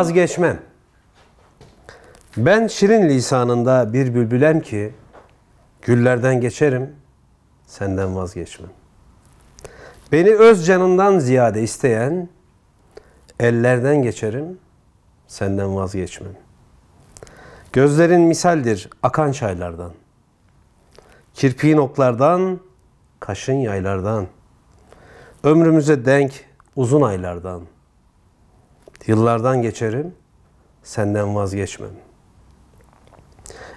vazgeçmem. Ben şirin lisanında bir bülbülem ki güllerden geçerim, senden vazgeçmem. Beni öz canından ziyade isteyen ellerden geçerim, senden vazgeçmem. Gözlerin misaldir akan çaylardan. Kirpiğin oklardan, kaşın yaylardan. Ömrümüze denk uzun aylardan.'' Yıllardan geçerim, senden vazgeçmem.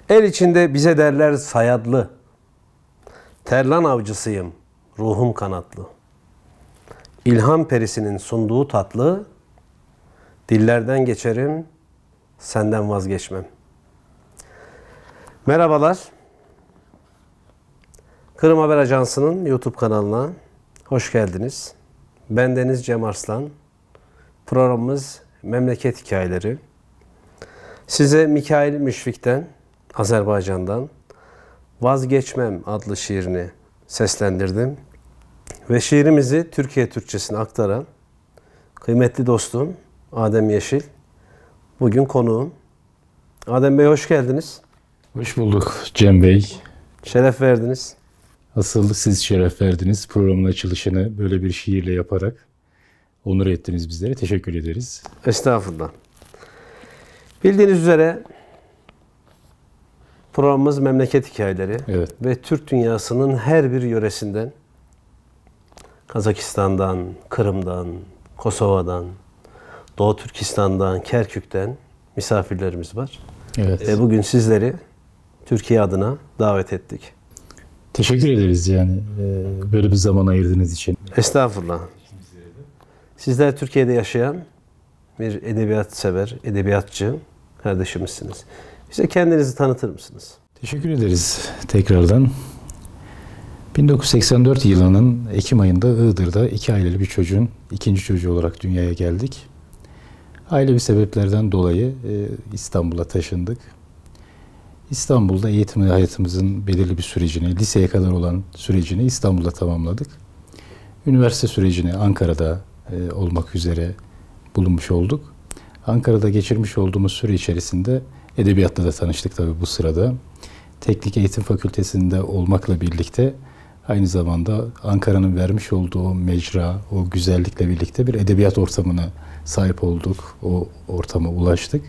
El içinde bize derler sayadlı. Terlan avcısıyım, ruhum kanatlı. İlham perisinin sunduğu tatlı, dillerden geçerim, senden vazgeçmem. Merhabalar. Kırım Haber Ajansı'nın YouTube kanalına hoş geldiniz. Ben Deniz Cem Arslan. Programımız Memleket Hikayeleri. Size Mikail Müşfik'ten, Azerbaycan'dan Vazgeçmem adlı şiirini seslendirdim. Ve şiirimizi Türkiye Türkçesine aktaran kıymetli dostum Adem Yeşil bugün konuğum. Adem Bey hoş geldiniz. Hoş bulduk Cem Bey. Şeref verdiniz. Asıl siz şeref verdiniz. Programın açılışını böyle bir şiirle yaparak onur ettiniz bizlere. Teşekkür ederiz. Estağfurullah. Bildiğiniz üzere programımız memleket hikayeleri evet. ve Türk dünyasının her bir yöresinden Kazakistan'dan, Kırım'dan, Kosova'dan, Doğu Türkistan'dan, Kerkük'ten misafirlerimiz var. Evet. Ve bugün sizleri Türkiye adına davet ettik. Teşekkür ederiz yani e, böyle bir zaman ayırdığınız için. Estağfurullah. Sizler Türkiye'de yaşayan bir edebiyat sever, edebiyatçı kardeşimizsiniz. Bize kendinizi tanıtır mısınız? Teşekkür ederiz tekrardan. 1984 yılının Ekim ayında Iğdır'da iki aileli bir çocuğun ikinci çocuğu olarak dünyaya geldik. Ailevi sebeplerden dolayı e, İstanbul'a taşındık. İstanbul'da eğitim hayatımızın belirli bir sürecini, liseye kadar olan sürecini İstanbul'da tamamladık. Üniversite sürecini Ankara'da, e, olmak üzere bulunmuş olduk. Ankara'da geçirmiş olduğumuz süre içerisinde edebiyatla da tanıştık tabii bu sırada. Teknik Eğitim Fakültesi'nde olmakla birlikte aynı zamanda Ankara'nın vermiş olduğu mecra, o güzellikle birlikte bir edebiyat ortamına sahip olduk. O ortama ulaştık.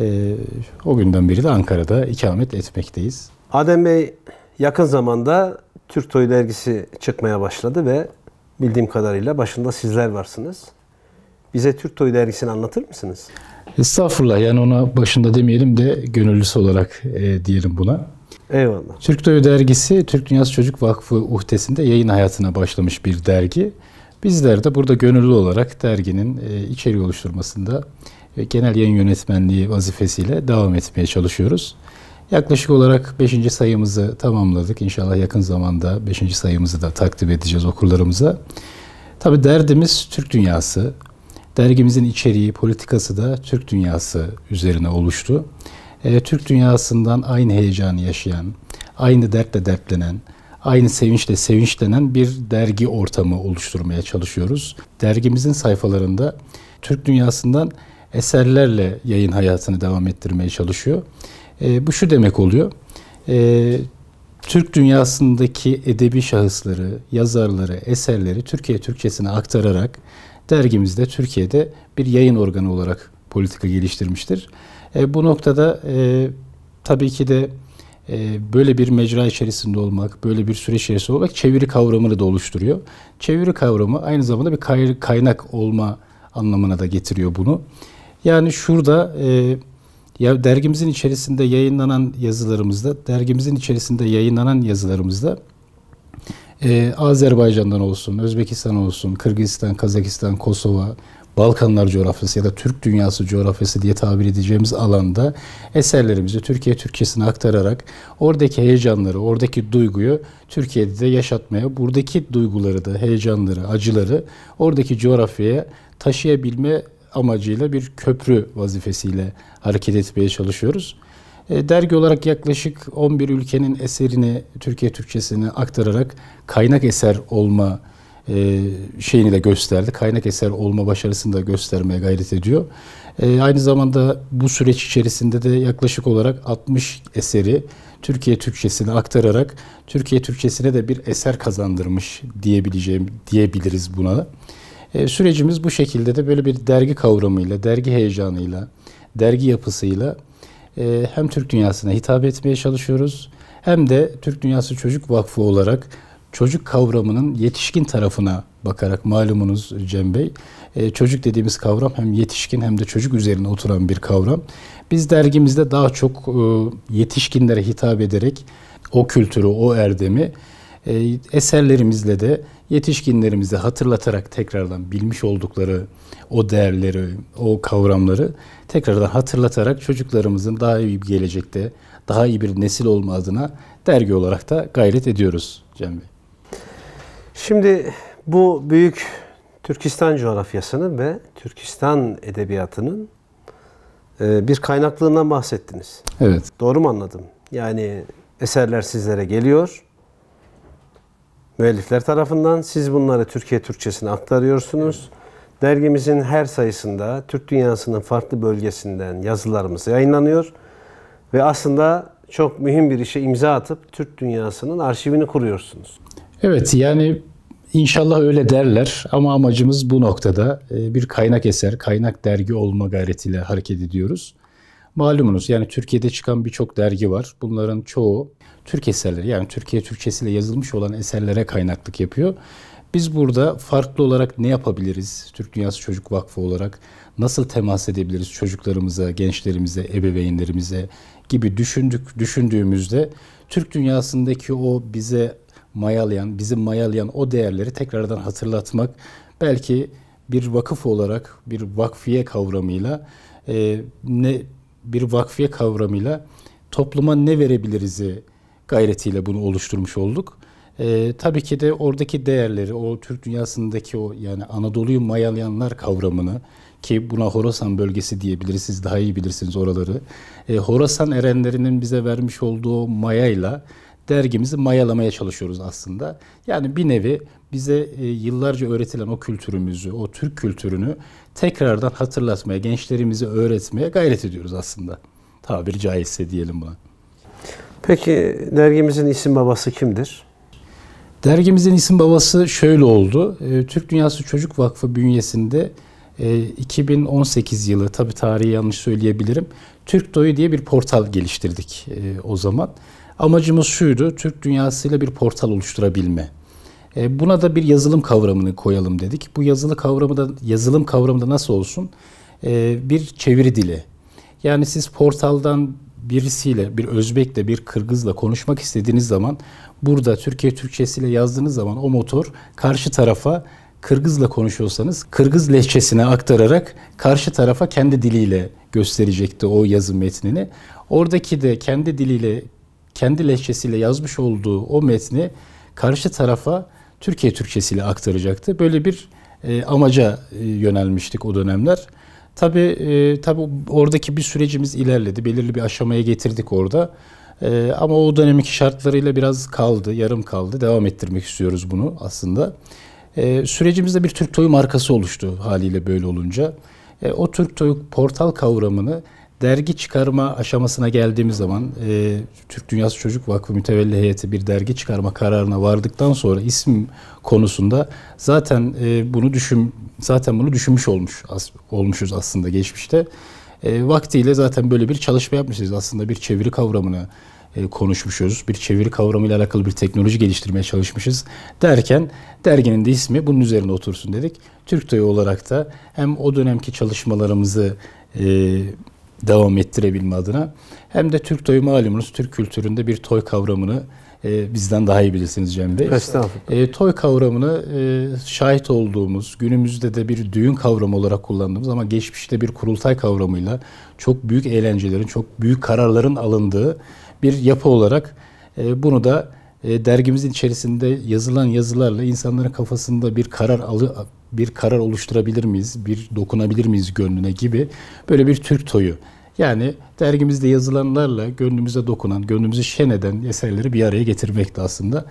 E, o günden beri de Ankara'da ikamet etmekteyiz. Adem Bey yakın zamanda Türk Toy dergisi çıkmaya başladı ve bildiğim kadarıyla başında sizler varsınız. Bize Türk Toyu dergisini anlatır mısınız? Estağfurullah yani ona başında demeyelim de gönüllüsü olarak e, diyelim buna. Eyvallah. Türk Toyu dergisi Türk Dünyası Çocuk Vakfı uhdesinde yayın hayatına başlamış bir dergi. Bizler de burada gönüllü olarak derginin e, içeriği oluşturmasında e, genel yayın yönetmenliği vazifesiyle devam etmeye çalışıyoruz. Yaklaşık olarak 5. sayımızı tamamladık. İnşallah yakın zamanda 5. sayımızı da takdim edeceğiz okurlarımıza. Tabi derdimiz Türk dünyası. Dergimizin içeriği, politikası da Türk dünyası üzerine oluştu. E, Türk dünyasından aynı heyecanı yaşayan, aynı dertle dertlenen, aynı sevinçle sevinçlenen bir dergi ortamı oluşturmaya çalışıyoruz. Dergimizin sayfalarında Türk dünyasından eserlerle yayın hayatını devam ettirmeye çalışıyor. E, bu şu demek oluyor. E, Türk dünyasındaki edebi şahısları, yazarları, eserleri Türkiye Türkçesine aktararak dergimizde Türkiye'de bir yayın organı olarak politika geliştirmiştir. E, bu noktada e, tabii ki de e, böyle bir mecra içerisinde olmak, böyle bir süreç içerisinde olmak çeviri kavramını da oluşturuyor. Çeviri kavramı aynı zamanda bir kaynak olma anlamına da getiriyor bunu. Yani şurada e, ya dergimizin içerisinde yayınlanan yazılarımızda, dergimizin içerisinde yayınlanan yazılarımızda e, Azerbaycan'dan olsun, Özbekistan olsun, Kırgızistan, Kazakistan, Kosova, Balkanlar coğrafyası ya da Türk dünyası coğrafyası diye tabir edeceğimiz alanda eserlerimizi Türkiye Türkçesine aktararak oradaki heyecanları, oradaki duyguyu Türkiye'de de yaşatmaya, buradaki duyguları da, heyecanları, acıları oradaki coğrafyaya taşıyabilme amacıyla bir köprü vazifesiyle hareket etmeye çalışıyoruz. E, dergi olarak yaklaşık 11 ülkenin eserini Türkiye Türkçesini aktararak kaynak eser olma e, şeyini de gösterdi. Kaynak eser olma başarısını da göstermeye gayret ediyor. E, aynı zamanda bu süreç içerisinde de yaklaşık olarak 60 eseri Türkiye Türkçesine aktararak Türkiye Türkçesine de bir eser kazandırmış diyebileceğim diyebiliriz buna. E, sürecimiz bu şekilde de böyle bir dergi kavramıyla, dergi heyecanıyla, dergi yapısıyla e, hem Türk dünyasına hitap etmeye çalışıyoruz hem de Türk Dünyası Çocuk Vakfı olarak çocuk kavramının yetişkin tarafına bakarak malumunuz Cem Bey e, çocuk dediğimiz kavram hem yetişkin hem de çocuk üzerine oturan bir kavram. Biz dergimizde daha çok yetişkinlere hitap ederek o kültürü, o erdemi e, eserlerimizle de yetişkinlerimize hatırlatarak tekrardan bilmiş oldukları o değerleri, o kavramları tekrardan hatırlatarak çocuklarımızın daha iyi bir gelecekte, daha iyi bir nesil olma adına dergi olarak da gayret ediyoruz Cem Bey. Şimdi bu büyük Türkistan coğrafyasının ve Türkistan edebiyatının e, bir kaynaklığından bahsettiniz. Evet. Doğru mu anladım? Yani eserler sizlere geliyor müellifler tarafından. Siz bunları Türkiye Türkçesine aktarıyorsunuz. Dergimizin her sayısında Türk dünyasının farklı bölgesinden yazılarımız yayınlanıyor. Ve aslında çok mühim bir işe imza atıp Türk dünyasının arşivini kuruyorsunuz. Evet yani inşallah öyle derler ama amacımız bu noktada e, bir kaynak eser, kaynak dergi olma gayretiyle hareket ediyoruz. Malumunuz yani Türkiye'de çıkan birçok dergi var. Bunların çoğu Türk eserleri yani Türkiye Türkçesiyle yazılmış olan eserlere kaynaklık yapıyor. Biz burada farklı olarak ne yapabiliriz? Türk Dünyası Çocuk Vakfı olarak nasıl temas edebiliriz çocuklarımıza, gençlerimize, ebeveynlerimize gibi düşündük düşündüğümüzde Türk dünyasındaki o bize mayalayan, bizi mayalayan o değerleri tekrardan hatırlatmak belki bir vakıf olarak bir vakfiye kavramıyla e, ne bir vakfiye kavramıyla topluma ne verebilirizi e, gayretiyle bunu oluşturmuş olduk. E, tabii ki de oradaki değerleri, o Türk dünyasındaki o yani Anadolu'yu mayalayanlar kavramını ki buna Horasan bölgesi diyebiliriz, siz daha iyi bilirsiniz oraları. E, Horasan erenlerinin bize vermiş olduğu mayayla dergimizi mayalamaya çalışıyoruz aslında. Yani bir nevi bize e, yıllarca öğretilen o kültürümüzü, o Türk kültürünü tekrardan hatırlatmaya, gençlerimizi öğretmeye gayret ediyoruz aslında. Tabiri caizse diyelim buna. Peki dergimizin isim babası kimdir? Dergimizin isim babası şöyle oldu. E, Türk Dünyası Çocuk Vakfı bünyesinde 2018 e, yılı, tabi tarihi yanlış söyleyebilirim, Türk Doğu diye bir portal geliştirdik o zaman. Amacımız şuydu, Türk dünyasıyla bir portal oluşturabilme. E, buna da bir yazılım kavramını koyalım dedik. Bu yazılı kavramı da yazılım kavramı da nasıl olsun? E, bir çeviri dili. Yani siz portaldan birisiyle, bir Özbek'le, bir Kırgız'la konuşmak istediğiniz zaman burada Türkiye Türkçesiyle yazdığınız zaman o motor karşı tarafa Kırgız'la konuşuyorsanız Kırgız lehçesine aktararak karşı tarafa kendi diliyle gösterecekti o yazım metnini. Oradaki de kendi diliyle kendi lehçesiyle yazmış olduğu o metni karşı tarafa Türkiye Türkçesiyle aktaracaktı. Böyle bir e, amaca e, yönelmiştik o dönemler. Tabi e, tabii oradaki bir sürecimiz ilerledi. Belirli bir aşamaya getirdik orada. E, ama o dönemki şartlarıyla biraz kaldı, yarım kaldı. Devam ettirmek istiyoruz bunu aslında. E, sürecimizde bir Türk Toyu markası oluştu haliyle böyle olunca. E, o Türk Toyu portal kavramını dergi çıkarma aşamasına geldiğimiz zaman e, Türk Dünyası Çocuk Vakfı Mütevelli Heyeti bir dergi çıkarma kararına vardıktan sonra isim konusunda zaten e, bunu düşün zaten bunu düşünmüş olmuş as, olmuşuz aslında geçmişte. E, vaktiyle zaten böyle bir çalışma yapmışız. Aslında bir çeviri kavramını e, konuşmuşuz. Bir çeviri kavramıyla alakalı bir teknoloji geliştirmeye çalışmışız. Derken derginin de ismi bunun üzerine otursun dedik. Türk Toyu olarak da hem o dönemki çalışmalarımızı e, devam ettirebilme adına hem de Türk toyu malumunuz Türk kültüründe bir toy kavramını e, bizden daha iyi bilirsiniz Cem Bey. Estağfurullah. E, toy kavramını e, şahit olduğumuz, günümüzde de bir düğün kavramı olarak kullandığımız ama geçmişte bir kurultay kavramıyla çok büyük eğlencelerin, çok büyük kararların alındığı bir yapı olarak e, bunu da e, dergimizin içerisinde yazılan yazılarla insanların kafasında bir karar alı, bir karar oluşturabilir miyiz, bir dokunabilir miyiz gönlüne gibi böyle bir Türk toyu. Yani dergimizde yazılanlarla gönlümüze dokunan, gönlümüzü şen eden eserleri bir araya getirmekti aslında.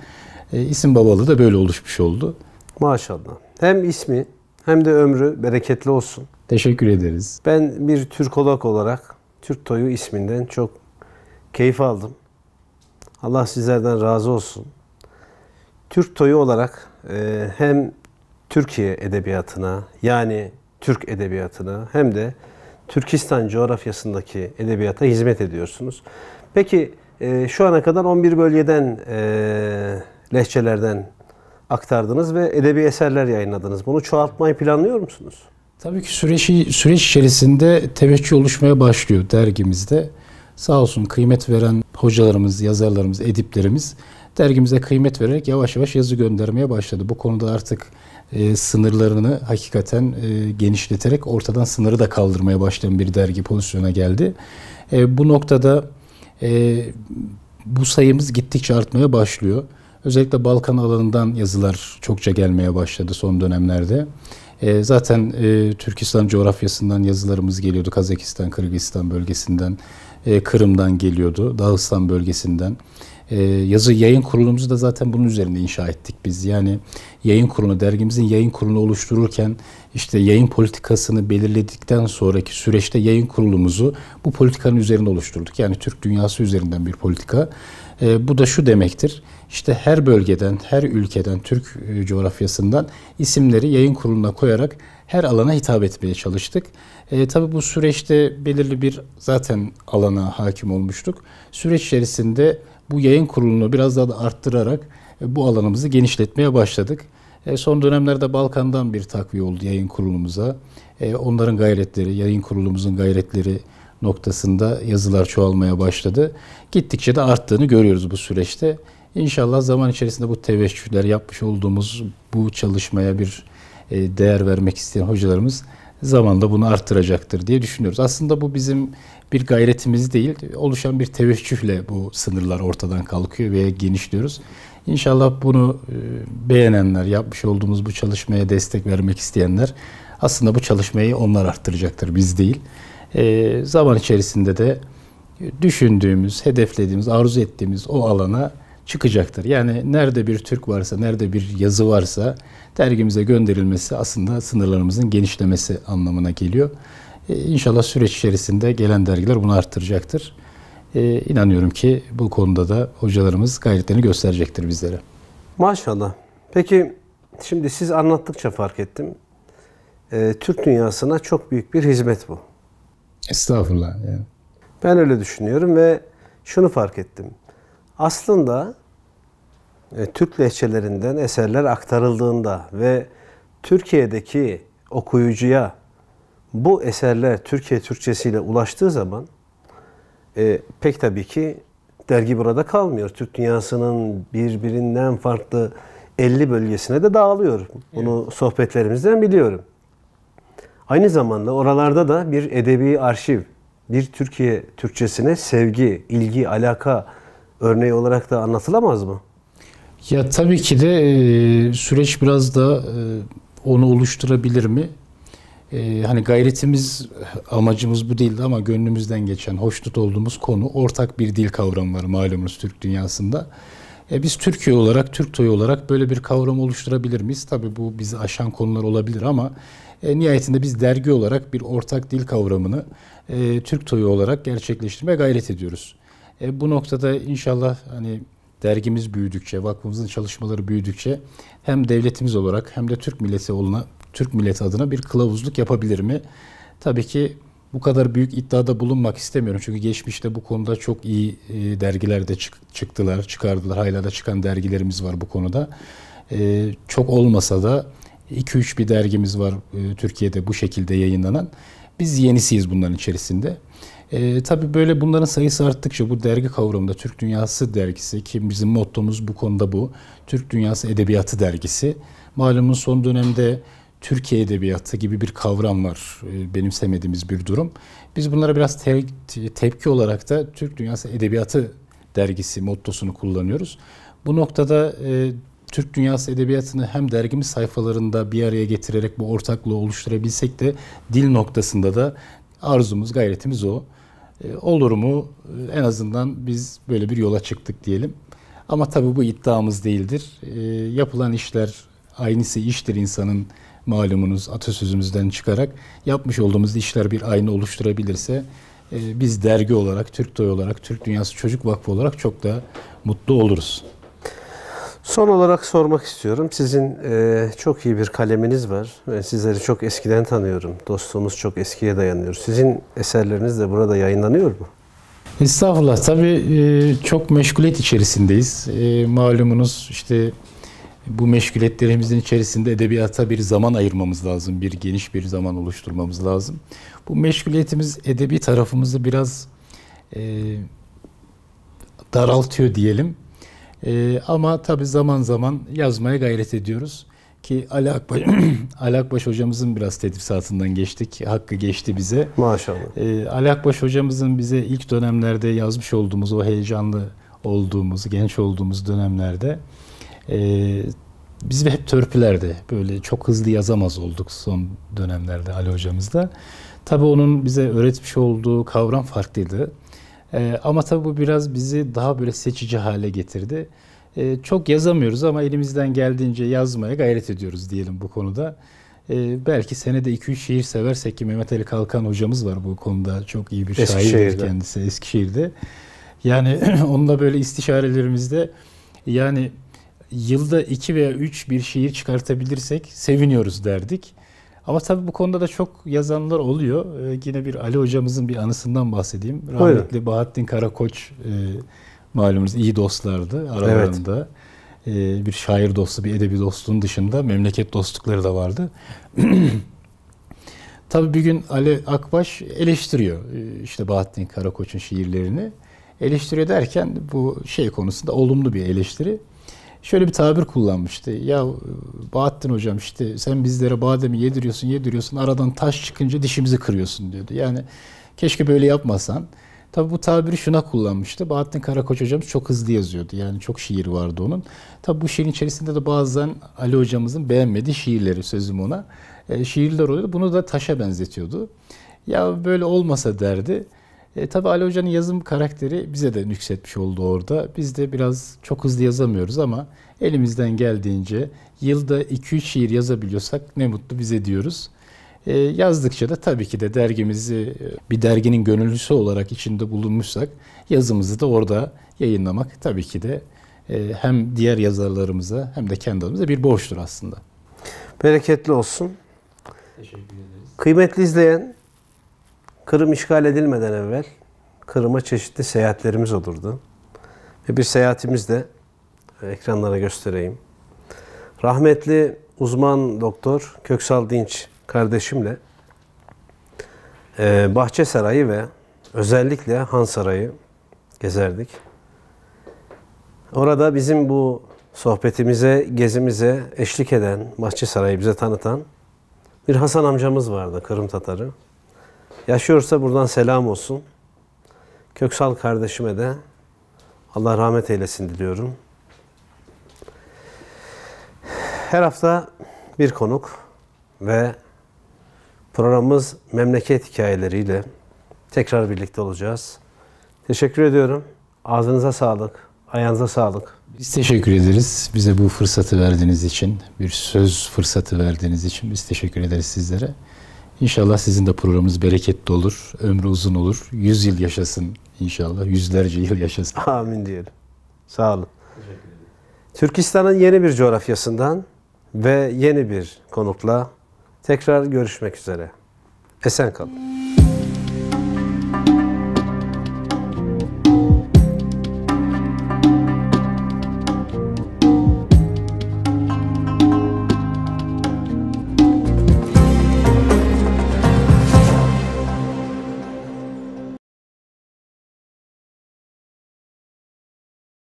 E, isim babalı da böyle oluşmuş oldu. Maşallah. Hem ismi hem de ömrü bereketli olsun. Teşekkür ederiz. Ben bir Türk olak olarak Türk Toyu isminden çok keyif aldım. Allah sizlerden razı olsun. Türk Toyu olarak e, hem Türkiye edebiyatına yani Türk edebiyatına hem de Türkistan coğrafyasındaki edebiyata hizmet ediyorsunuz. Peki e, şu ana kadar 11 bölgeden e, lehçelerden aktardınız ve edebi eserler yayınladınız. Bunu çoğaltmayı planlıyor musunuz? Tabii ki süreci, süreç içerisinde teveccüh oluşmaya başlıyor dergimizde. Sağ olsun kıymet veren hocalarımız, yazarlarımız, ediplerimiz dergimize kıymet vererek yavaş yavaş yazı göndermeye başladı. Bu konuda artık e, sınırlarını hakikaten e, genişleterek ortadan sınırı da kaldırmaya başlayan bir dergi pozisyona geldi. E, bu noktada e, bu sayımız gittikçe artmaya başlıyor. Özellikle Balkan alanından yazılar çokça gelmeye başladı son dönemlerde. E, zaten e, Türkistan coğrafyasından yazılarımız geliyordu. Kazakistan, Kırgızistan bölgesinden, e, Kırım'dan geliyordu, Dağıstan bölgesinden. Ee, yazı yayın kurulumuzu da zaten bunun üzerine inşa ettik biz. Yani yayın kurulu, dergimizin yayın Kurulu oluştururken işte yayın politikasını belirledikten sonraki süreçte yayın kurulumuzu bu politikanın üzerine oluşturduk. Yani Türk dünyası üzerinden bir politika. E, bu da şu demektir işte her bölgeden, her ülkeden, Türk e, coğrafyasından isimleri yayın kuruluna koyarak her alana hitap etmeye çalıştık. E, tabii bu süreçte belirli bir zaten alana hakim olmuştuk. Süreç içerisinde bu yayın kurulunu biraz daha da arttırarak e, bu alanımızı genişletmeye başladık. E, son dönemlerde Balkan'dan bir takviye oldu yayın kurulumuza. E, onların gayretleri, yayın kurulumuzun gayretleri noktasında yazılar çoğalmaya başladı. Gittikçe de arttığını görüyoruz bu süreçte. İnşallah zaman içerisinde bu teveccühler yapmış olduğumuz bu çalışmaya bir e, değer vermek isteyen hocalarımız zamanla bunu arttıracaktır diye düşünüyoruz. Aslında bu bizim bir gayretimiz değil, oluşan bir teveccühle bu sınırlar ortadan kalkıyor ve genişliyoruz. İnşallah bunu e, beğenenler, yapmış olduğumuz bu çalışmaya destek vermek isteyenler aslında bu çalışmayı onlar arttıracaktır, biz değil. E, zaman içerisinde de düşündüğümüz, hedeflediğimiz, arzu ettiğimiz o alana çıkacaktır. Yani nerede bir Türk varsa, nerede bir yazı varsa dergimize gönderilmesi aslında sınırlarımızın genişlemesi anlamına geliyor. Ee, inşallah süreç içerisinde gelen dergiler bunu arttıracaktır. Ee, inanıyorum ki bu konuda da hocalarımız gayretlerini gösterecektir bizlere. Maşallah. Peki şimdi siz anlattıkça fark ettim. Ee, Türk dünyasına çok büyük bir hizmet bu. Estağfurullah. Yani. Ben öyle düşünüyorum ve şunu fark ettim. Aslında e, Türk lehçelerinden eserler aktarıldığında ve Türkiye'deki okuyucuya bu eserler Türkiye Türkçesiyle ulaştığı zaman e, pek tabii ki dergi burada kalmıyor. Türk dünyasının birbirinden farklı 50 bölgesine de dağılıyor. Bunu evet. sohbetlerimizden biliyorum. Aynı zamanda oralarda da bir edebi arşiv, bir Türkiye Türkçesine sevgi, ilgi, alaka örneği olarak da anlatılamaz mı? Ya tabii ki de e, süreç biraz da e, onu oluşturabilir mi? E, hani gayretimiz, amacımız bu değildi ama gönlümüzden geçen, hoşnut olduğumuz konu ortak bir dil kavramı var malumunuz Türk dünyasında. E biz Türkiye olarak, Türk toyu olarak böyle bir kavram oluşturabilir miyiz? Tabii bu bizi aşan konular olabilir ama e, nihayetinde biz dergi olarak bir ortak dil kavramını e, Türk toyu olarak gerçekleştirmeye gayret ediyoruz. E, bu noktada inşallah hani dergimiz büyüdükçe, vakfımızın çalışmaları büyüdükçe hem devletimiz olarak hem de Türk milleti oluna, Türk milleti adına bir kılavuzluk yapabilir mi? Tabii ki bu kadar büyük iddiada bulunmak istemiyorum. Çünkü geçmişte bu konuda çok iyi e, dergiler de çıktılar, çıkardılar. Hala da çıkan dergilerimiz var bu konuda. E, çok olmasa da 2-3 bir dergimiz var e, Türkiye'de bu şekilde yayınlanan. Biz yenisiyiz bunların içerisinde. E, tabii böyle bunların sayısı arttıkça bu dergi kavramında Türk Dünyası dergisi ki bizim mottomuz bu konuda bu. Türk Dünyası Edebiyatı dergisi. Malumun son dönemde Türkiye Edebiyatı gibi bir kavram var. E, benimsemediğimiz bir durum. Biz bunlara biraz te- tepki olarak da Türk Dünyası Edebiyatı dergisi mottosunu kullanıyoruz. Bu noktada e, Türk Dünyası Edebiyatı'nı hem dergimiz sayfalarında bir araya getirerek bu ortaklığı oluşturabilsek de dil noktasında da arzumuz, gayretimiz o. E, olur mu? E, en azından biz böyle bir yola çıktık diyelim. Ama tabii bu iddiamız değildir. E, yapılan işler aynısı iştir insanın malumunuz atasözümüzden çıkarak yapmış olduğumuz işler bir ayna oluşturabilirse biz dergi olarak, Türk Doğu olarak, Türk Dünyası Çocuk Vakfı olarak çok da mutlu oluruz. Son olarak sormak istiyorum. Sizin e, çok iyi bir kaleminiz var. Ben sizleri çok eskiden tanıyorum. Dostluğumuz çok eskiye dayanıyor. Sizin eserleriniz de burada yayınlanıyor mu? Estağfurullah. Tabii e, çok meşguliyet içerisindeyiz. E, malumunuz işte bu meşguliyetlerimizin içerisinde edebiyata bir zaman ayırmamız lazım. Bir geniş bir zaman oluşturmamız lazım. Bu meşguliyetimiz edebi tarafımızı biraz e, daraltıyor diyelim. E, ama tabi zaman zaman yazmaya gayret ediyoruz. Ki Ali Akbaş, Ali Akbaş hocamızın biraz tedrisatından geçtik. Hakkı geçti bize. Maşallah. E, Ali Akbaş hocamızın bize ilk dönemlerde yazmış olduğumuz o heyecanlı olduğumuz, genç olduğumuz dönemlerde e, biz hep törpülerdi. Böyle çok hızlı yazamaz olduk son dönemlerde Ali hocamızda. Tabii onun bize öğretmiş olduğu kavram farklıydı. E, ama tabii bu biraz bizi daha böyle seçici hale getirdi. E, çok yazamıyoruz ama elimizden geldiğince yazmaya gayret ediyoruz diyelim bu konuda. E, belki senede 2-3 şiir seversek ki Mehmet Ali Kalkan hocamız var bu konuda. Çok iyi bir şair kendisi Eskişehir'de. Yani onunla böyle istişarelerimizde yani yılda 2 veya 3 bir şiir çıkartabilirsek seviniyoruz derdik. Ama tabii bu konuda da çok yazanlar oluyor. Ee, yine bir Ali hocamızın bir anısından bahsedeyim. Rahmetli Buyurun. Bahattin Karakoç e, malumunuz iyi dostlardı aralarında. Evet e, bir şair dostu, bir edebi dostluğun dışında memleket dostlukları da vardı. Tabii bir gün Ali Akbaş eleştiriyor e, işte Bahattin Karakoç'un şiirlerini. Eleştiriyor derken bu şey konusunda olumlu bir eleştiri şöyle bir tabir kullanmıştı. Ya Bahattin hocam işte sen bizlere bademi yediriyorsun yediriyorsun aradan taş çıkınca dişimizi kırıyorsun diyordu. Yani keşke böyle yapmasan. Tabi bu tabiri şuna kullanmıştı. Bahattin Karakoç hocamız çok hızlı yazıyordu. Yani çok şiir vardı onun. Tabi bu şiirin içerisinde de bazen Ali hocamızın beğenmediği şiirleri sözüm ona. E, şiirler oluyordu. Bunu da taşa benzetiyordu. Ya böyle olmasa derdi. E, tabii Ali Hoca'nın yazım karakteri bize de nüksetmiş oldu orada. Biz de biraz çok hızlı yazamıyoruz ama elimizden geldiğince yılda 2-3 şiir yazabiliyorsak ne mutlu bize diyoruz. E, yazdıkça da tabii ki de dergimizi e, bir derginin gönüllüsü olarak içinde bulunmuşsak yazımızı da orada yayınlamak tabii ki de e, hem diğer yazarlarımıza hem de kendi adımıza bir borçtur aslında. Bereketli olsun. Teşekkür ederiz. Kıymetli izleyen Kırım işgal edilmeden evvel Kırım'a çeşitli seyahatlerimiz olurdu. Ve bir seyahatimiz de e, ekranlara göstereyim. Rahmetli uzman doktor Köksal Dinç kardeşimle e, Bahçe Sarayı ve özellikle Han Sarayı gezerdik. Orada bizim bu sohbetimize, gezimize eşlik eden, Bahçe Sarayı bize tanıtan bir Hasan amcamız vardı, Kırım Tatarı. Yaşıyorsa buradan selam olsun. Köksal kardeşime de Allah rahmet eylesin diliyorum. Her hafta bir konuk ve programımız memleket hikayeleriyle tekrar birlikte olacağız. Teşekkür ediyorum. Ağzınıza sağlık, ayağınıza sağlık. Biz teşekkür ederiz. Bize bu fırsatı verdiğiniz için, bir söz fırsatı verdiğiniz için biz teşekkür ederiz sizlere. İnşallah sizin de programınız bereketli olur, ömrü uzun olur. Yüz yıl yaşasın inşallah, yüzlerce yıl yaşasın. Amin diyelim. Sağ olun. Türkistan'ın yeni bir coğrafyasından ve yeni bir konukla tekrar görüşmek üzere. Esen kalın.